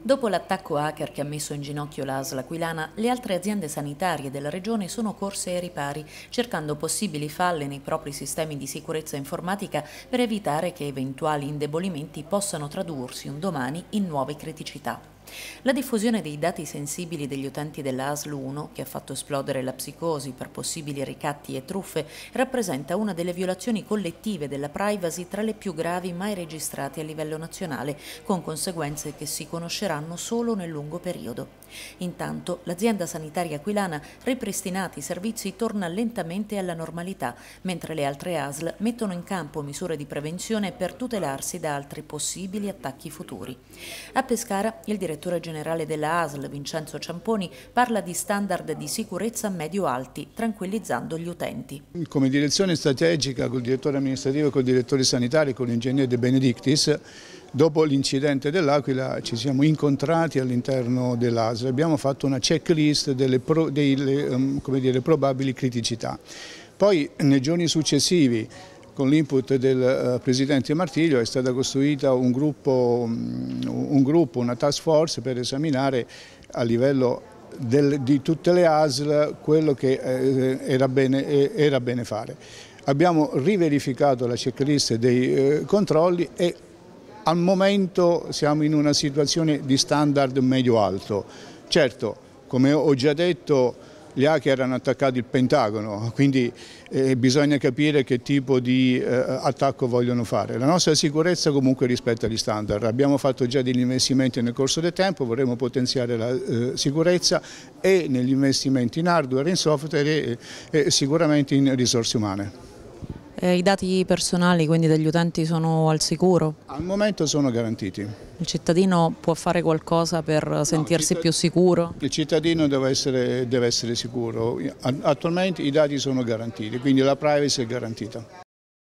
Dopo l'attacco hacker che ha messo in ginocchio la ASL Aquilana, le altre aziende sanitarie della regione sono corse ai ripari, cercando possibili falle nei propri sistemi di sicurezza informatica per evitare che eventuali indebolimenti possano tradursi un domani in nuove criticità. La diffusione dei dati sensibili degli utenti della ASL 1, che ha fatto esplodere la psicosi per possibili ricatti e truffe, rappresenta una delle violazioni collettive della privacy tra le più gravi mai registrate a livello nazionale, con conseguenze che si conosceranno solo nel lungo periodo. Intanto, l'azienda sanitaria aquilana, ripristinati i servizi, torna lentamente alla normalità, mentre le altre ASL mettono in campo misure di prevenzione per tutelarsi da altri possibili attacchi futuri. A Pescara, il direttore direttore generale della ASL Vincenzo Ciamponi parla di standard di sicurezza medio-alti, tranquillizzando gli utenti. Come direzione strategica col direttore amministrativo, e col direttore sanitario, con l'ingegnere De Benedictis, dopo l'incidente dell'Aquila ci siamo incontrati all'interno dell'ASL, abbiamo fatto una checklist delle, delle ehm, dire, probabili criticità. Poi nei giorni successivi con l'input del eh, Presidente Martiglio è stata costruita un gruppo, mm, un gruppo, una task force per esaminare a livello del, di tutte le ASL quello che eh, era bene, eh, era bene fare. Abbiamo riverificato la checklist dei controlli e al momento siamo in una situazione di standard medio-alto. Certo, come ho già detto, gli hacker hanno attaccato il Pentagono, quindi eh, bisogna capire che tipo di eh, attacco vogliono fare. La nostra sicurezza comunque rispetta gli standard, abbiamo fatto già degli investimenti nel corso del tempo, vorremmo potenziare la eh, sicurezza e negli investimenti in hardware, in software e, e sicuramente in risorse umane. Eh, I dati personali quindi degli utenti sono al sicuro? Al momento sono garantiti. Il cittadino può fare qualcosa per no, sentirsi più sicuro? Il cittadino deve essere, deve essere sicuro. Attualmente i dati sono garantiti, quindi la privacy è garantita.